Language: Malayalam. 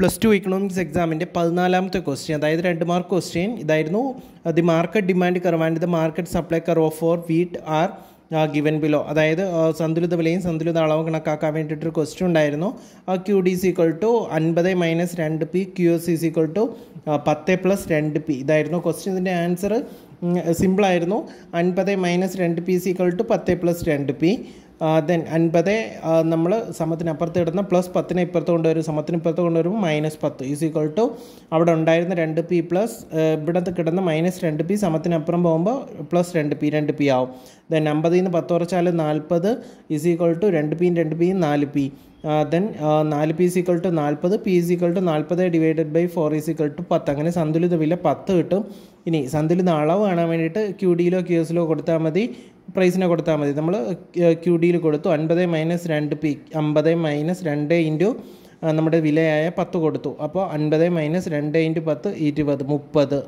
പ്ലസ് ടു ഇക്കണോമിക്സ് എക്സാമിൻ്റെ പതിനാലാമത്തെ ക്വസ്റ്റ്യൻ അതായത് രണ്ട് മാർക്ക് ക്വസ്റ്റ്യൻ ഇതായിരുന്നു the market demand curve and the market supply curve for wheat are given below അതായത് uh, സന്തുലിത വിലയും സന്തുലിത അളവും കണക്കാക്കാൻ വേണ്ടിയിട്ടൊരു ക്വസ്റ്റ്യൻ ഉണ്ടായിരുന്നു Q D is equal to അൻപത് മൈനസ് രണ്ട് P Q S equal to പത്ത് പ്ലസ് രണ്ട് പി ഇതായിരുന്നു ക്വസ്റ്റ്യൻ ഇതിൻ്റെ ആൻസർ സിമ്പിളായിരുന്നു അൻപത് മൈനസ് രണ്ട് പി സിക്കൾ ടു പത്ത് പ്ലസ് രണ്ട് പി ദെൻ അൻപത് നമ്മൾ സമത്തിനപ്പുറത്ത് ഇടുന്ന പ്ലസ് പത്തിന് ഇപ്പുറത്ത് കൊണ്ടുവരും സമത്തിന് ഇപ്പുറത്ത് കൊണ്ടുവരുമ്പോൾ മൈനസ് പത്ത് ഈസ് ഈക്വൾ ടു അവിടെ ഉണ്ടായിരുന്ന രണ്ട് പി പ്ലസ് ഇവിടത്ത് കിടന്ന മൈനസ് രണ്ട് പി സമത്തിനപ്പുറം പോകുമ്പോൾ പ്ലസ് രണ്ട് പി രണ്ട് പി ആവും ദെൻ അമ്പതിൽ നിന്ന് പത്ത് കുറച്ചാൽ നാൽപ്പത് ഈസ് ഈക്വൾ ടു രണ്ട് പിയും രണ്ട് പിയും നാല് പി ദെൻ നാല് പി സിക്കൾ ടു നാൽപ്പത് പി സിക്കൾ ടു നാൽപ്പത് divided by four is equal to പത്ത് അങ്ങനെ സന്തുലിത വില പത്ത് കിട്ടും ഇനി സന്തുലിത അളവ് കാണാൻ വേണ്ടിയിട്ട് ക്യു ഡിയിലോ ക്യു എസിലോ കൊടുത്താൽ മതി പ്രൈസിനെ കൊടുത്താൽ മതി നമ്മൾ ക്യു ഡിയിൽ കൊടുത്തു അൻപത് മൈനസ് രണ്ട് പി അമ്പത് മൈനസ് രണ്ട് ഇൻറ്റു നമ്മുടെ വിലയായ പത്ത് കൊടുത്തു അപ്പോൾ അൻപത് മൈനസ് രണ്ട് ഇൻറ്റു പത്ത് ഇരുപത് മുപ്പത്